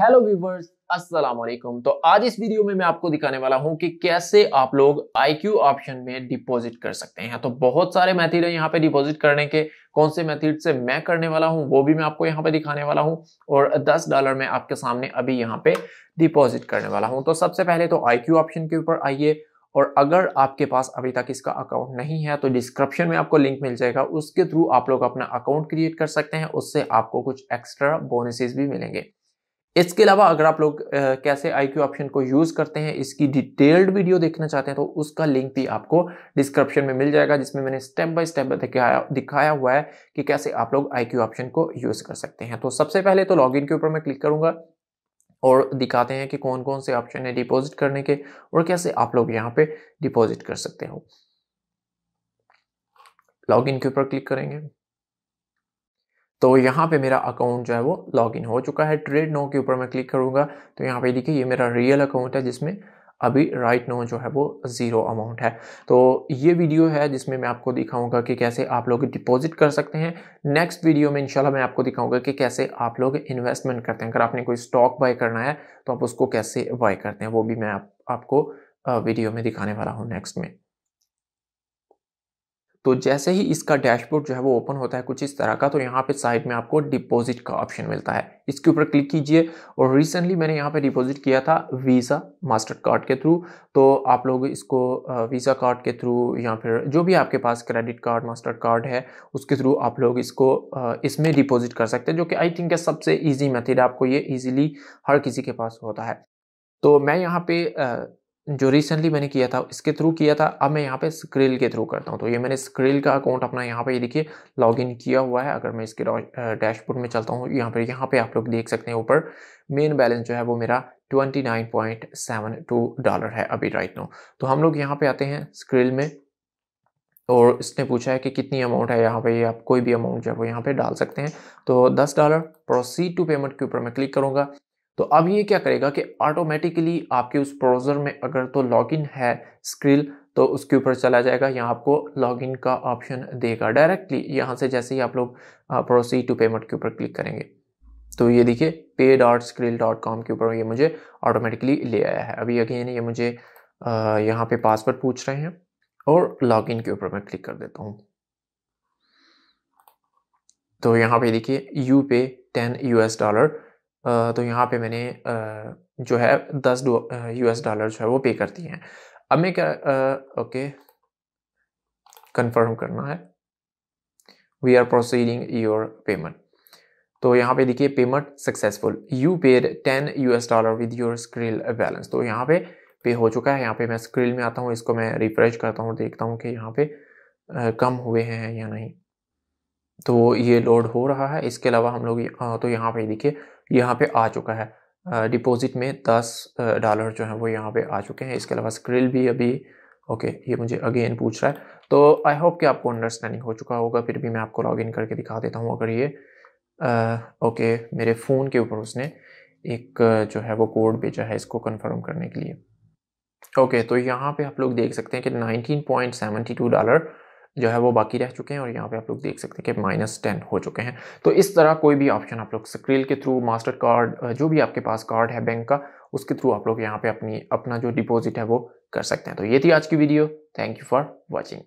hello viewers अस्सलाम वालेकुम तो आज इस वीडियो में मैं आपको दिखाने वाला हूं कि कैसे आप लोग आईक्यू ऑप्शन में डिपॉजिट कर सकते हैं तो बहुत सारे मेथड है यहाँ पे डिपॉजिट करने के कौन से मेथड से मैं करने वाला हूं वो भी मैं आपको यहाँ पे दिखाने वाला हूं और 10 डॉलर में आपके सामने अभी यहाँ पे डिपॉजिट करने वाला हूँ तो सबसे पहले तो क्यू ऑप्शन के ऊपर आइए और अगर आपके पास अभी तक इसका अकाउंट नहीं है तो डिस्क्रिप्शन में आपको लिंक मिल जाएगा उसके थ्रू आप लोग अपना अकाउंट क्रिएट कर सकते हैं उससे आपको कुछ एक्स्ट्रा बोनसेस भी मिलेंगे इसके अलावा अगर आप लोग कैसे आई ऑप्शन को यूज़ करते हैं इसकी डिटेल्ड वीडियो देखना चाहते हैं तो उसका लिंक भी आपको डिस्क्रिप्शन में मिल जाएगा जिसमें मैंने स्टेप बाय स्टेप दिखाया दिखाया हुआ है कि कैसे आप लोग आई ऑप्शन को यूज़ कर सकते हैं तो सबसे पहले तो लॉगिन के ऊपर मैं क्लिक करूँगा और दिखाते हैं कि कौन कौन से ऑप्शन है डिपॉजिट करने के और कैसे आप लोग यहाँ पे डिपॉजिट कर सकते हो लॉगिन के ऊपर क्लिक करेंगे तो यहाँ पे मेरा अकाउंट जो है वो लॉगिन हो चुका है ट्रेड नो के ऊपर मैं क्लिक करूँगा तो यहाँ पे देखिए ये मेरा रियल अकाउंट है जिसमें अभी राइट नो जो है वो ज़ीरो अमाउंट है तो ये वीडियो है जिसमें मैं आपको दिखाऊंगा कि कैसे आप लोग डिपॉजिट कर सकते हैं नेक्स्ट वीडियो में इंशाल्लाह मैं आपको दिखाऊंगा कि कैसे आप लोग इन्वेस्टमेंट करते हैं अगर आपने कोई स्टॉक बाय करना है तो आप उसको कैसे बाय करते हैं वो भी मैं आप, आपको वीडियो में दिखाने वाला हूँ नेक्स्ट में तो जैसे ही इसका डैशबोर्ड जो है वो ओपन होता है कुछ इस तरह का तो यहाँ पे साइड में आपको डिपॉजिट का ऑप्शन मिलता है इसके ऊपर क्लिक कीजिए और रिसेंटली मैंने यहाँ पे डिपॉजिट किया था वीज़ा मास्टर कार्ड के थ्रू तो आप लोग इसको वीज़ा कार्ड के थ्रू या फिर जो भी आपके पास क्रेडिट कार्ड मास्टर कार्ड है उसके थ्रू आप लोग इसको इसमें डिपॉजिट कर सकते हैं जो कि आई थिंक सबसे ईजी मेथड आपको ये ईजिली हर किसी के पास होता है तो मैं यहाँ पे जो रिसेंटली मैंने किया था इसके थ्रू किया था अब मैं यहाँ पे स्क्रिल के थ्रू करता हूँ तो ये मैंने स्क्रिल का अकाउंट अपना यहाँ पे ये यह देखिए लॉगिन किया हुआ है अगर मैं इसके डैशबोर्ड में चलता हूँ यहाँ पे यहाँ पे आप लोग देख सकते हैं ऊपर मेन बैलेंस जो है वो मेरा 29.72 डॉलर है अभी राइट नो तो हम लोग यहाँ पे आते हैं स्क्रिल में और इसने पूछा है कि कितनी अमाउंट है यहाँ पे ये आप कोई भी अमाउंट जो है वो यहाँ पे डाल सकते हैं तो 10 डॉलर प्रोसीड टू पेमेंट के ऊपर मैं क्लिक करूँगा तो अब ये क्या करेगा कि ऑटोमेटिकली आपके उस ब्राउज़र में अगर तो लॉगिन है स्क्रिल तो उसके ऊपर चला जाएगा यहाँ आपको लॉगिन का ऑप्शन देगा डायरेक्टली यहाँ से जैसे ही आप लोग प्रोसीड टू पेमेंट के ऊपर क्लिक करेंगे तो ये देखिए पे डॉट स्क्रिल डॉट कॉम के ऊपर ये मुझे ऑटोमेटिकली ले आया है अभी अगेन ये मुझे यहाँ पे पासवर्ड पूछ रहे हैं और लॉगिन के ऊपर मैं क्लिक कर देता हूँ तो यहाँ पे देखिए यू पे टेन यूएस डॉलर तो यहाँ पे मैंने जो है दस यू एस डॉलर जो है वो पे कर दिए हैं अब मैं क्या ओके कंफर्म करना है we are proceeding your payment तो यहाँ पे देखिए payment successful you paid ten U S dollar with your Skrill balance तो यहाँ पे पे हो चुका है यहाँ पे मैं स्क्रिल में आता हूँ इसको मैं रिफ्रेश करता हूँ देखता हूँ कि यहाँ पे कम हुए हैं या नहीं तो ये लोड हो रहा है इसके अलावा हम लोग हाँ, तो यहाँ पे देखिए यहाँ पे आ चुका है डिपॉजिट में दस डॉलर जो है वो यहाँ पे आ चुके हैं इसके अलावा स्क्रिल भी अभी ओके ये मुझे अगेन पूछ रहा है तो आई होप कि आपको अंडरस्टैंडिंग हो चुका होगा फिर भी मैं आपको लॉग इन करके दिखा देता हूँ अगर ये ओके मेरे फ़ोन के ऊपर उसने एक जो है वो कोड भेजा है इसको कन्फर्म करने के लिए ओके okay, तो यहाँ पे आप लोग देख सकते हैं कि 19.72 डॉलर जो है वो बाकी रह चुके हैं और यहाँ पे आप लोग देख सकते हैं कि माइनस टेन हो चुके हैं तो इस तरह कोई भी ऑप्शन आप लोग स्क्रील के थ्रू मास्टर कार्ड जो भी आपके पास कार्ड है बैंक का उसके थ्रू आप लोग यहाँ पे अपनी अपना जो डिपॉजिट है वो कर सकते हैं तो ये थी आज की video thank you for watching